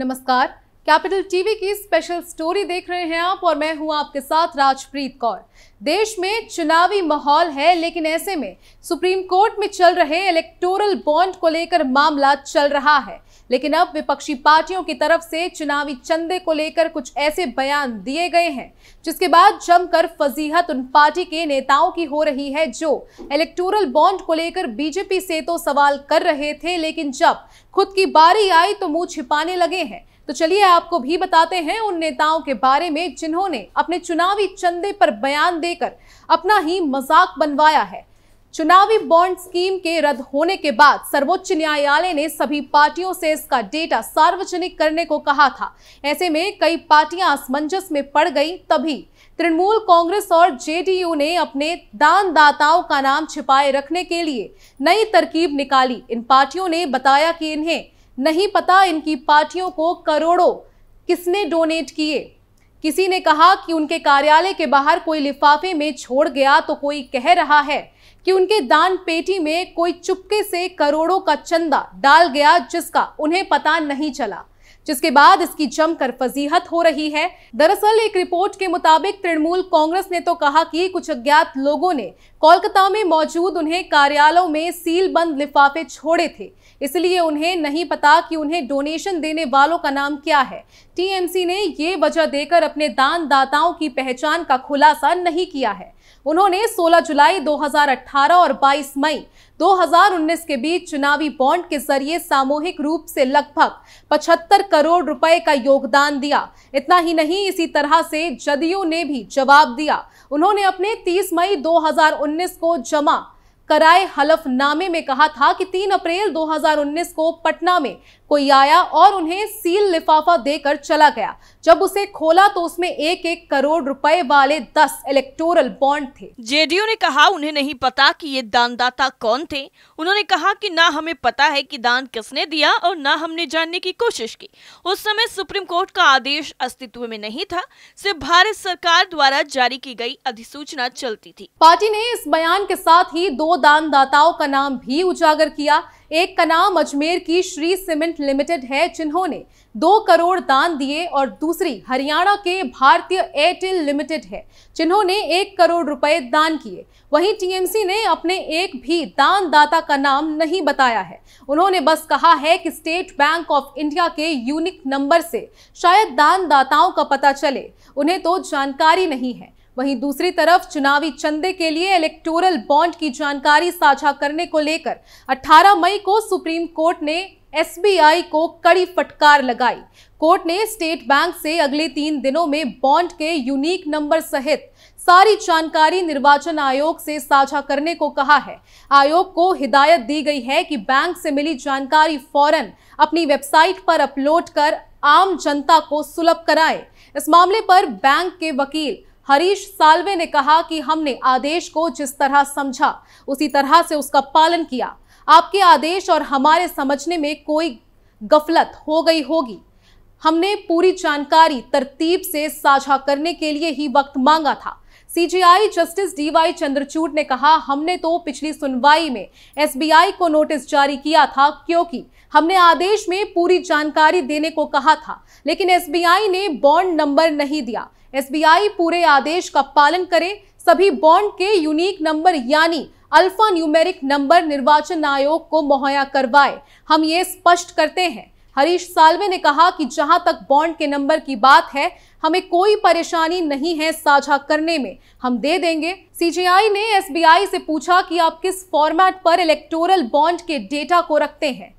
नमस्कार capital TV की special story देख रहे हैं आप और मैं हूं आपके साथ राजप्रीत कौर देश में चुनावी माहौल है लेकिन ऐसे में सुप्रीम कोर्ट में चल रहे इलेक्टोरल बॉन्ड को लेकर मामला चल रहा है लेकिन अब विपक्षी पार्टियों की तरफ से चुनावी चंदे को लेकर कुछ ऐसे बयान दिए गए हैं जिसके बाद जमकर फजीहत उन पार्टी के नेताओं की हो रही है जो इलेक्टोरल बॉन्ड को लेकर बीजेपी से तो सवाल कर रहे थे लेकिन जब खुद की बारी आई तो मुंह छिपाने लगे हैं तो चलिए आपको भी बताते हैं उन नेताओं के बारे में जिन्होंने अपने चुनावी चंदे पर बयान देकर अपना ही मजाक बनवाया है चुनावी बॉन्ड स्कीम के रद्द होने के बाद सर्वोच्च न्यायालय ने सभी पार्टियों से इसका डेटा सार्वजनिक करने को कहा था ऐसे में कई पार्टियां असमंजस में पड़ गई तभी तृणमूल कांग्रेस और जेडीयू ने अपने दानदाताओं का नाम छिपाए रखने के लिए नई तरकीब निकाली इन पार्टियों ने बताया कि इन्हें नहीं पता इनकी पार्टियों को करोड़ों किसने डोनेट किए किसी ने कहा कि उनके कार्यालय के बाहर कोई लिफाफे में छोड़ गया तो कोई कह रहा है कि उनके दान पेटी में कोई चुपके से करोड़ों का चंदा डाल गया जिसका उन्हें पता नहीं चला जिसके बाद इसकी जमकर फजीहत हो रही है दरअसल एक रिपोर्ट के मुताबिक तृणमूल कांग्रेस ने तो कहा कि कुछ अज्ञात लोगों ने कोलकाता में मौजूद उन्हें कार्यालयों में सील बंद लिफाफे छोड़े थे इसलिए उन्हें नहीं पता कि उन्हें डोनेशन देने वालों का नाम क्या है टीएमसी ने ये वजह देकर अपने दानदाताओं की पहचान का खुलासा नहीं किया है उन्होंने 16 जुलाई 2018 और 22 मई 2019 के बीच चुनावी बॉन्ड के जरिए सामूहिक रूप से लगभग 75 करोड़ रुपए का योगदान दिया इतना ही नहीं इसी तरह से जदयू ने भी जवाब दिया उन्होंने अपने 30 मई 2019 को जमा कराए हलफनामे में कहा था कि 3 अप्रैल 2019 को पटना में कोई आया और उन्हें सील लिफाफा देकर चला गया जब उसे खोला तो उसमें एक एक करोड़ रुपए वाले दस इलेक्टोरल बॉन्ड थे जेडीयू ने कहा उन्हें नहीं पता कि ये दानदाता कौन थे उन्होंने कहा कि ना हमें पता है कि दान किसने दिया और ना हमने जानने की कोशिश की उस समय सुप्रीम कोर्ट का आदेश अस्तित्व में नहीं था सिर्फ भारत सरकार द्वारा जारी की गई अधिसूचना चलती थी पार्टी ने इस बयान के साथ ही दो दानदाताओं का नाम भी उजागर किया एक का नाम अजमेर की श्री सीमेंट लिमिटेड है जिन्होंने दो करोड़ दान दिए और दूसरी हरियाणा के भारतीय एयरटेल लिमिटेड है जिन्होंने एक करोड़ रुपए दान किए वहीं टीएमसी ने अपने एक भी दानदाता का नाम नहीं बताया है उन्होंने बस कहा है कि स्टेट बैंक ऑफ इंडिया के यूनिक नंबर से शायद दानदाताओं का पता चले उन्हें तो जानकारी नहीं है वहीं दूसरी तरफ चुनावी चंदे के लिए इलेक्टोरल बॉन्ड की जानकारी साझा करने को लेकर 18 मई को सुप्रीम कोर्ट ने एसबीआई को कड़ी फटकार लगाई कोर्ट ने स्टेट बैंक से अगले तीन दिनों में बॉन्ड के यूनिक नंबर सहित सारी जानकारी निर्वाचन आयोग से साझा करने को कहा है आयोग को हिदायत दी गई है कि बैंक से मिली जानकारी फौरन अपनी वेबसाइट पर अपलोड कर आम जनता को सुलभ कराए इस मामले पर बैंक के वकील हरीश सालवे ने कहा कि हमने आदेश को जिस तरह समझा उसी तरह से उसका पालन किया आपके आदेश और हमारे समझने में कोई गफलत हो गई होगी हमने पूरी जानकारी तरतीब से साझा करने के लिए ही वक्त मांगा था सीजीआई जस्टिस डीवाई चंद्रचूड ने कहा हमने तो पिछली सुनवाई में एसबीआई को नोटिस जारी किया था क्योंकि हमने आदेश में पूरी जानकारी देने को कहा था लेकिन एसबीआई ने बॉन्ड नंबर नहीं दिया एसबीआई पूरे आदेश का पालन करें सभी बॉन्ड के यूनिक नंबर यानी अल्फा न्यूमेरिक नंबर निर्वाचन आयोग को मुहैया करवाए हम ये स्पष्ट करते हैं हरीश सालवे ने कहा कि जहां तक बॉन्ड के नंबर की बात है हमें कोई परेशानी नहीं है साझा करने में हम दे देंगे सीजीआई ने एसबीआई से पूछा कि आप किस फॉर्मेट पर इलेक्टोरल बॉन्ड के डेटा को रखते हैं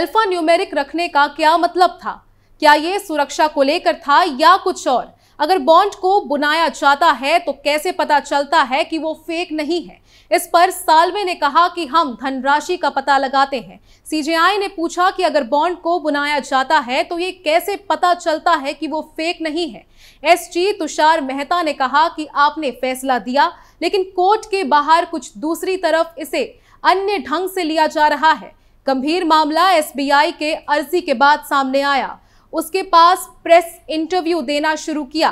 अल्फा न्यूमेरिक रखने का क्या मतलब था क्या ये सुरक्षा को लेकर था या कुछ और अगर बॉन्ड को बुनाया जाता है तो कैसे पता चलता है कि वो फेक नहीं है इस पर सालवे ने कहा कि हम धनराशि का पता लगाते हैं सीजेआई ने पूछा कि अगर बॉन्ड को बुनाया जाता है तो ये कैसे पता चलता है कि वो फेक नहीं है एसजी तुषार मेहता ने कहा कि आपने फैसला दिया लेकिन कोर्ट के बाहर कुछ दूसरी तरफ इसे अन्य ढंग से लिया जा रहा है गंभीर मामला एसबीआई के अर्जी के बाद सामने आया उसके पास प्रेस इंटरव्यू देना शुरू किया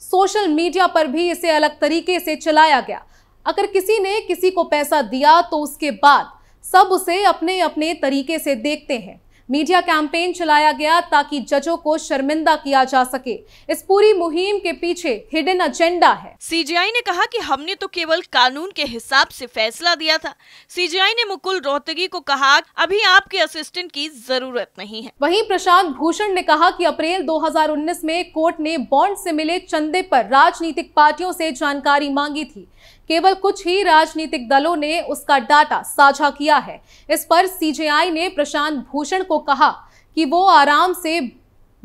सोशल मीडिया पर भी इसे अलग तरीके से चलाया गया अगर किसी ने किसी को पैसा दिया तो उसके बाद सब उसे अपने अपने तरीके से देखते हैं मीडिया कैंपेन चलाया गया ताकि जजों को शर्मिंदा किया जा सके इस पूरी मुहिम के पीछे हिडन एजेंडा है सीजीआई ने कहा कि हमने तो केवल कानून के हिसाब से फैसला दिया था सीजीआई ने मुकुल रोहतगी को कहा अभी आपके असिस्टेंट की जरूरत नहीं है वहीं प्रशांत भूषण ने कहा कि अप्रैल 2019 में कोर्ट ने बॉन्ड से मिले चंदे पर राजनीतिक पार्टियों से जानकारी मांगी थी केवल कुछ ही राजनीतिक दलों ने उसका डाटा साझा किया है इस पर सीजेआई ने प्रशांत भूषण को कहा कि वो आराम से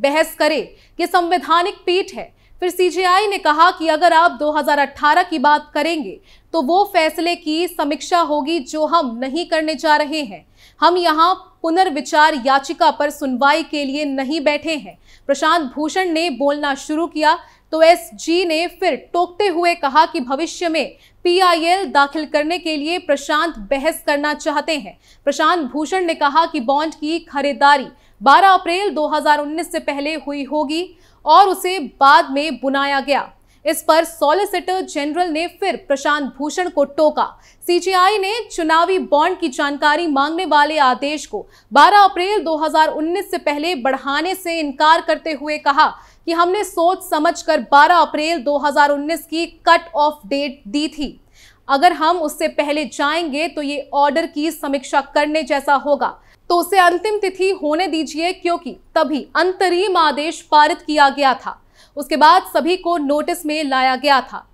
बहस करे ये संवैधानिक पीठ है फिर सीजेआई ने कहा कि अगर आप 2018 की बात करेंगे तो वो फैसले की समीक्षा होगी जो हम नहीं करने जा रहे हैं हम यहाँ पुनर्विचार याचिका पर सुनवाई के लिए नहीं बैठे हैं प्रशांत भूषण ने बोलना शुरू किया तो एसजी ने फिर टोकते हुए कहा कि भविष्य में पीआईएल दाखिल करने के लिए प्रशांत बहस करना चाहते हैं प्रशांत भूषण ने कहा कि बॉन्ड की खरीदारी 12 अप्रैल 2019 से पहले हुई होगी और उसे बाद में बुनाया गया इस पर सॉलिसिटर जनरल ने फिर प्रशांत भूषण को टोका सीजीआई ने चुनावी बॉन्ड की जानकारी मांगने वाले आदेश को 12 अप्रैल 2019 से पहले बढ़ाने से इनकार करते हुए कहा कि हमने सोच समझकर 12 अप्रैल 2019 की कट ऑफ डेट दी थी अगर हम उससे पहले जाएंगे तो ये ऑर्डर की समीक्षा करने जैसा होगा तो उसे अंतिम तिथि होने दीजिए क्योंकि तभी अंतरिम आदेश पारित किया गया था उसके बाद सभी को नोटिस में लाया गया था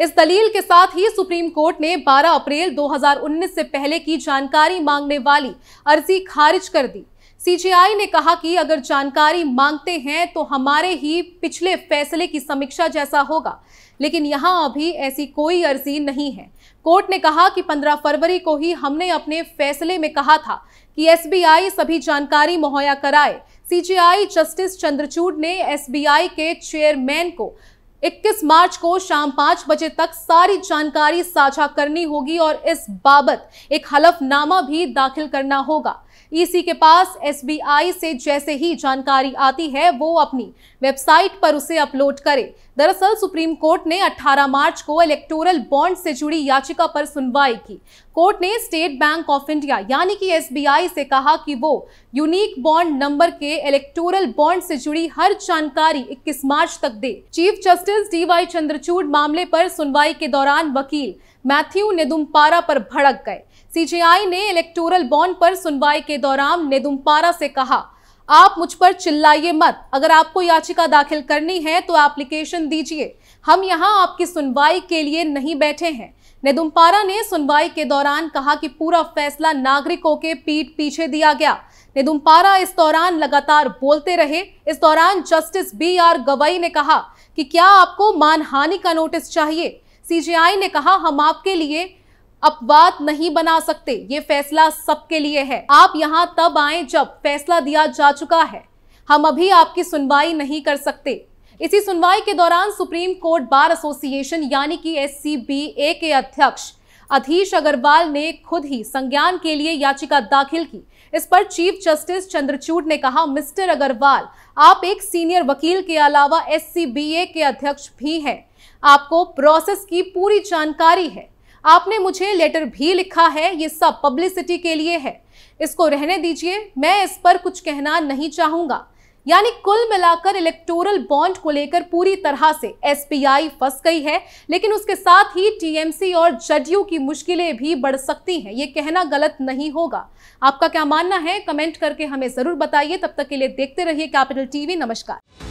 इस दलील के साथ ही सुप्रीम कोर्ट ने 12 अप्रैल 2019 से पहले की जानकारी मांगने वाली अर्जी खारिज कर दी सीजीआई ने कहा कि अगर जानकारी मांगते हैं तो हमारे ही पिछले फैसले की समीक्षा जैसा होगा लेकिन यहाँ अभी ऐसी कोई अर्जी नहीं है कोर्ट ने कहा कि 15 फरवरी को ही हमने अपने फैसले में कहा था कि एसबीआई सभी जानकारी मुहैया कराए सीजीआई जस्टिस चंद्रचूड ने एसबीआई के चेयरमैन को 21 मार्च को शाम पांच बजे तक सारी जानकारी साझा करनी होगी और इस बाबत एक हलफनामा भी दाखिल करना होगा ईसी के पास एसबीआई से जैसे ही जानकारी आती है वो अपनी वेबसाइट पर उसे अपलोड करे दरअसल सुप्रीम कोर्ट ने 18 मार्च को इलेक्टोरल बॉन्ड से जुड़ी याचिका पर सुनवाई की कोर्ट ने स्टेट बैंक ऑफ इंडिया यानी कि एसबीआई से कहा कि वो यूनिक बॉन्ड नंबर के इलेक्टोरल बॉन्ड से जुड़ी हर जानकारी 21 मार्च तक दे chief justice D Y Chandrachud मामले पर सुनवाई के दौरान वकील मैथ्यू नेदुमपारा पर भड़क गए सीजीआई ने इलेक्टोरल बॉन्ड पर सुनवाई के दौरान नेदुमपारा से कहा आप मुझ पर चिल्लाइए मत अगर आपको याचिका दाखिल करनी है तो एप्लीकेशन दीजिए हम यहाँ आपकी सुनवाई के लिए नहीं बैठे हैं नेदुमपारा ने सुनवाई के दौरान कहा कि पूरा फैसला नागरिकों के पीठ पीछे दिया गया नेदुमपारा इस दौरान लगातार बोलते रहे इस दौरान जस्टिस बी आर गवई ने कहा कि क्या आपको मानहानि का नोटिस चाहिए सीजीआई ने कहा हम आपके लिए अपवाद नहीं बना सकते ये फैसला सबके लिए है आप यहाँ तब आए जब फैसला दिया जा चुका है हम अभी आपकी सुनवाई नहीं कर सकते इसी सुनवाई के दौरान सुप्रीम कोर्ट बार एसोसिएशन यानी कि एस के अध्यक्ष अधीश अग्रवाल ने खुद ही संज्ञान के लिए याचिका दाखिल की इस पर चीफ जस्टिस चंद्रचूड ने कहा मिस्टर अग्रवाल आप एक सीनियर वकील के अलावा एस के अध्यक्ष भी हैं आपको प्रोसेस की पूरी जानकारी है आपने मुझे लेटर भी लिखा है ये सब पब्लिसिटी के लिए है इसको रहने दीजिए मैं इस पर कुछ कहना नहीं चाहूँगा यानी कुल मिलाकर इलेक्टोरल बॉन्ड को लेकर पूरी तरह से एसपीआई फंस गई है लेकिन उसके साथ ही टीएमसी और जदयू की मुश्किलें भी बढ़ सकती हैं ये कहना गलत नहीं होगा आपका क्या मानना है कमेंट करके हमें ज़रूर बताइए तब तक के लिए देखते रहिए कैपिटल टीवी नमस्कार